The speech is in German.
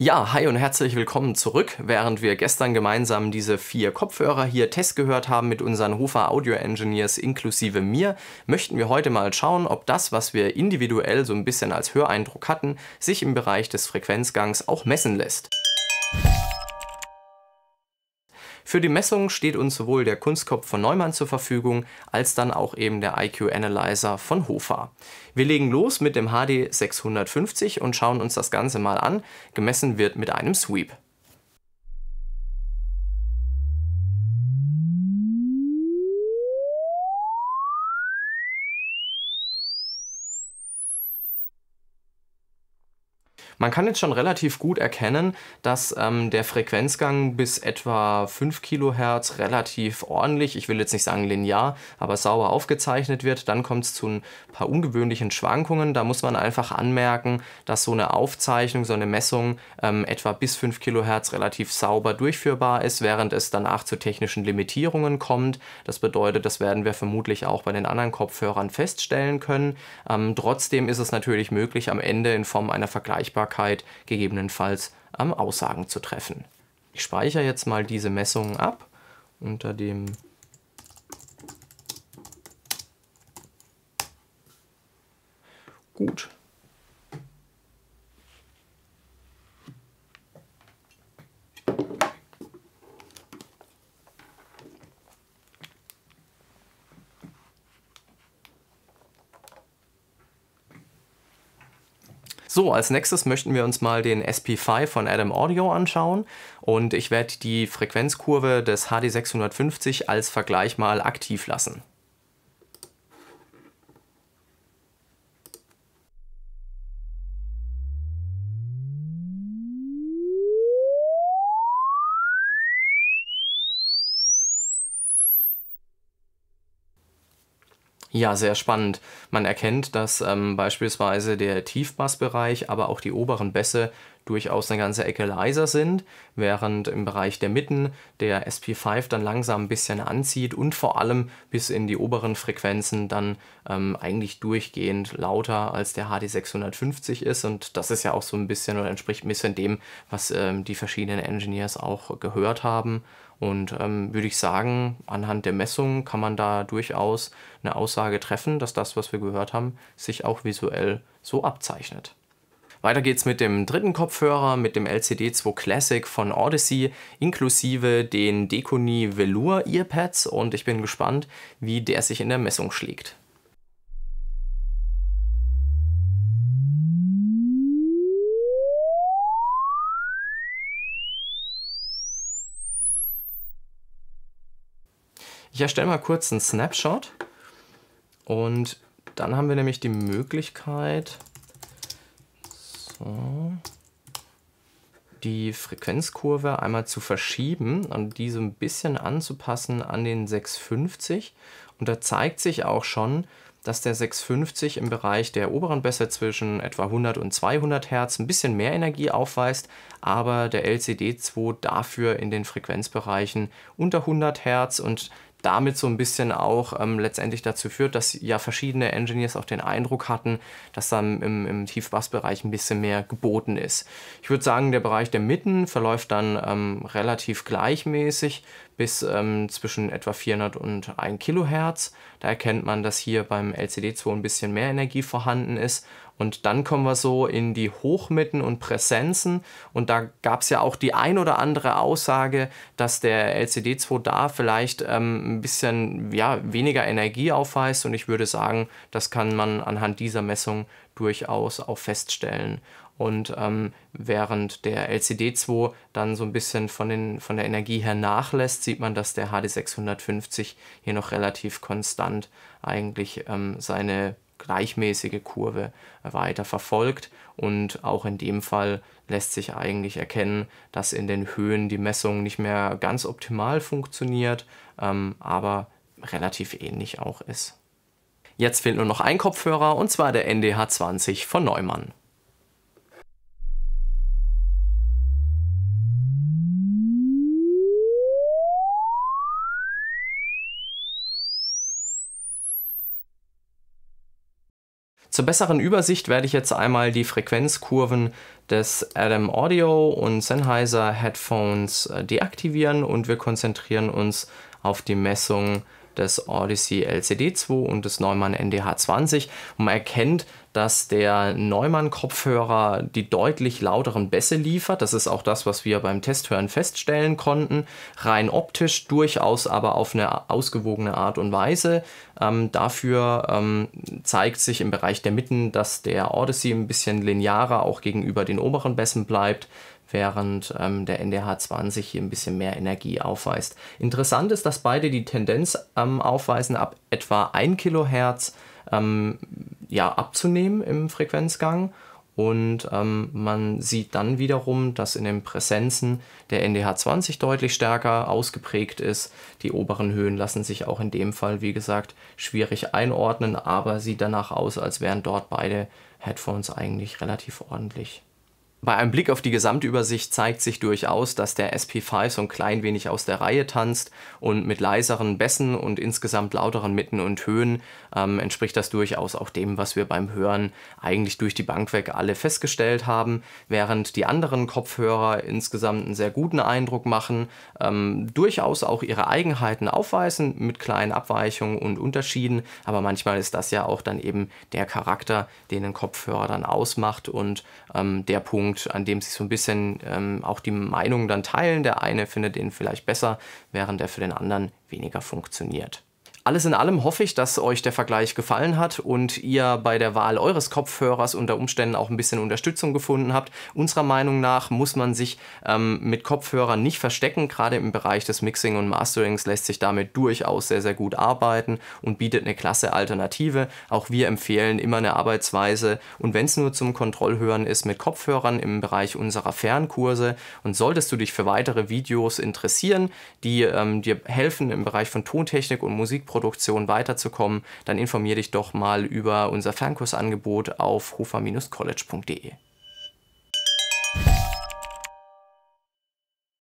Ja, hi und herzlich willkommen zurück. Während wir gestern gemeinsam diese vier Kopfhörer hier Test gehört haben mit unseren Hofer Audio Engineers inklusive mir, möchten wir heute mal schauen, ob das, was wir individuell so ein bisschen als Höreindruck hatten, sich im Bereich des Frequenzgangs auch messen lässt. Für die Messung steht uns sowohl der Kunstkopf von Neumann zur Verfügung, als dann auch eben der IQ Analyzer von Hofa. Wir legen los mit dem HD 650 und schauen uns das Ganze mal an. Gemessen wird mit einem Sweep. Man kann jetzt schon relativ gut erkennen, dass ähm, der Frequenzgang bis etwa 5 Kilohertz relativ ordentlich, ich will jetzt nicht sagen linear, aber sauber aufgezeichnet wird. Dann kommt es zu ein paar ungewöhnlichen Schwankungen. Da muss man einfach anmerken, dass so eine Aufzeichnung, so eine Messung ähm, etwa bis 5 Kilohertz relativ sauber durchführbar ist, während es danach zu technischen Limitierungen kommt. Das bedeutet, das werden wir vermutlich auch bei den anderen Kopfhörern feststellen können. Ähm, trotzdem ist es natürlich möglich, am Ende in Form einer Vergleichbarkeit Verfügbarkeit gegebenenfalls am Aussagen zu treffen. Ich speichere jetzt mal diese Messungen ab unter dem Gut, So, als nächstes möchten wir uns mal den SP5 von Adam Audio anschauen und ich werde die Frequenzkurve des HD650 als Vergleich mal aktiv lassen. Ja, sehr spannend. Man erkennt, dass ähm, beispielsweise der Tiefbassbereich, aber auch die oberen Bässe durchaus eine ganze Ecke leiser sind, während im Bereich der Mitten der SP5 dann langsam ein bisschen anzieht und vor allem bis in die oberen Frequenzen dann ähm, eigentlich durchgehend lauter als der HD650 ist und das ist ja auch so ein bisschen oder entspricht ein bisschen dem, was ähm, die verschiedenen Engineers auch gehört haben und ähm, würde ich sagen, anhand der Messungen kann man da durchaus eine Aussage treffen, dass das, was wir gehört haben, sich auch visuell so abzeichnet. Weiter geht's mit dem dritten Kopfhörer, mit dem LCD2 Classic von Odyssey, inklusive den Deconi Velour Earpads und ich bin gespannt, wie der sich in der Messung schlägt. Ich erstelle mal kurz einen Snapshot und dann haben wir nämlich die Möglichkeit, die Frequenzkurve einmal zu verschieben und die so ein bisschen anzupassen an den 650. Und da zeigt sich auch schon, dass der 650 im Bereich der oberen Bässe zwischen etwa 100 und 200 Hertz ein bisschen mehr Energie aufweist, aber der LCD2 dafür in den Frequenzbereichen unter 100 Hertz und damit so ein bisschen auch ähm, letztendlich dazu führt, dass ja verschiedene Engineers auch den Eindruck hatten, dass dann im, im Tiefbassbereich ein bisschen mehr geboten ist. Ich würde sagen, der Bereich der Mitten verläuft dann ähm, relativ gleichmäßig bis ähm, zwischen etwa 400 und 1 Kilohertz. Da erkennt man, dass hier beim LCD2 ein bisschen mehr Energie vorhanden ist. Und dann kommen wir so in die Hochmitten und Präsenzen. Und da gab es ja auch die ein oder andere Aussage, dass der LCD2 da vielleicht ähm, ein bisschen ja, weniger Energie aufweist. Und ich würde sagen, das kann man anhand dieser Messung durchaus auch feststellen und ähm, während der LCD2 dann so ein bisschen von, den, von der Energie her nachlässt, sieht man, dass der HD650 hier noch relativ konstant eigentlich ähm, seine gleichmäßige Kurve weiter verfolgt und auch in dem Fall lässt sich eigentlich erkennen, dass in den Höhen die Messung nicht mehr ganz optimal funktioniert, ähm, aber relativ ähnlich auch ist. Jetzt fehlt nur noch ein Kopfhörer und zwar der NDH20 von Neumann. Zur besseren Übersicht werde ich jetzt einmal die Frequenzkurven des Adam Audio und Sennheiser Headphones äh, deaktivieren und wir konzentrieren uns auf die Messung des Odyssey LCD2 und des Neumann NDH20. Und man erkennt, dass der Neumann-Kopfhörer die deutlich lauteren Bässe liefert. Das ist auch das, was wir beim Testhören feststellen konnten. Rein optisch durchaus aber auf eine ausgewogene Art und Weise. Ähm, dafür ähm, zeigt sich im Bereich der Mitten, dass der Odyssey ein bisschen linearer auch gegenüber den oberen Bässen bleibt während ähm, der NDH 20 hier ein bisschen mehr Energie aufweist. Interessant ist, dass beide die Tendenz ähm, aufweisen, ab etwa 1 Kilohertz ähm, ja, abzunehmen im Frequenzgang. Und ähm, man sieht dann wiederum, dass in den Präsenzen der NDH20 deutlich stärker ausgeprägt ist. Die oberen Höhen lassen sich auch in dem Fall, wie gesagt, schwierig einordnen, aber sieht danach aus, als wären dort beide Headphones eigentlich relativ ordentlich. Bei einem Blick auf die Gesamtübersicht zeigt sich durchaus, dass der SP5 so ein klein wenig aus der Reihe tanzt und mit leiseren Bässen und insgesamt lauteren Mitten und Höhen ähm, entspricht das durchaus auch dem, was wir beim Hören eigentlich durch die Bank weg alle festgestellt haben, während die anderen Kopfhörer insgesamt einen sehr guten Eindruck machen, ähm, durchaus auch ihre Eigenheiten aufweisen mit kleinen Abweichungen und Unterschieden, aber manchmal ist das ja auch dann eben der Charakter, den ein Kopfhörer dann ausmacht und ähm, der Punkt, Punkt, an dem sich so ein bisschen ähm, auch die Meinungen dann teilen. Der eine findet ihn vielleicht besser, während er für den anderen weniger funktioniert. Alles in allem hoffe ich, dass euch der Vergleich gefallen hat und ihr bei der Wahl eures Kopfhörers unter Umständen auch ein bisschen Unterstützung gefunden habt. Unserer Meinung nach muss man sich ähm, mit Kopfhörern nicht verstecken. Gerade im Bereich des Mixing und Masterings lässt sich damit durchaus sehr, sehr gut arbeiten und bietet eine klasse Alternative. Auch wir empfehlen immer eine Arbeitsweise und wenn es nur zum Kontrollhören ist, mit Kopfhörern im Bereich unserer Fernkurse. Und solltest du dich für weitere Videos interessieren, die ähm, dir helfen im Bereich von Tontechnik und Musikproduktion, Kursproduktion weiterzukommen, dann informiere dich doch mal über unser Fernkursangebot auf hofer-college.de.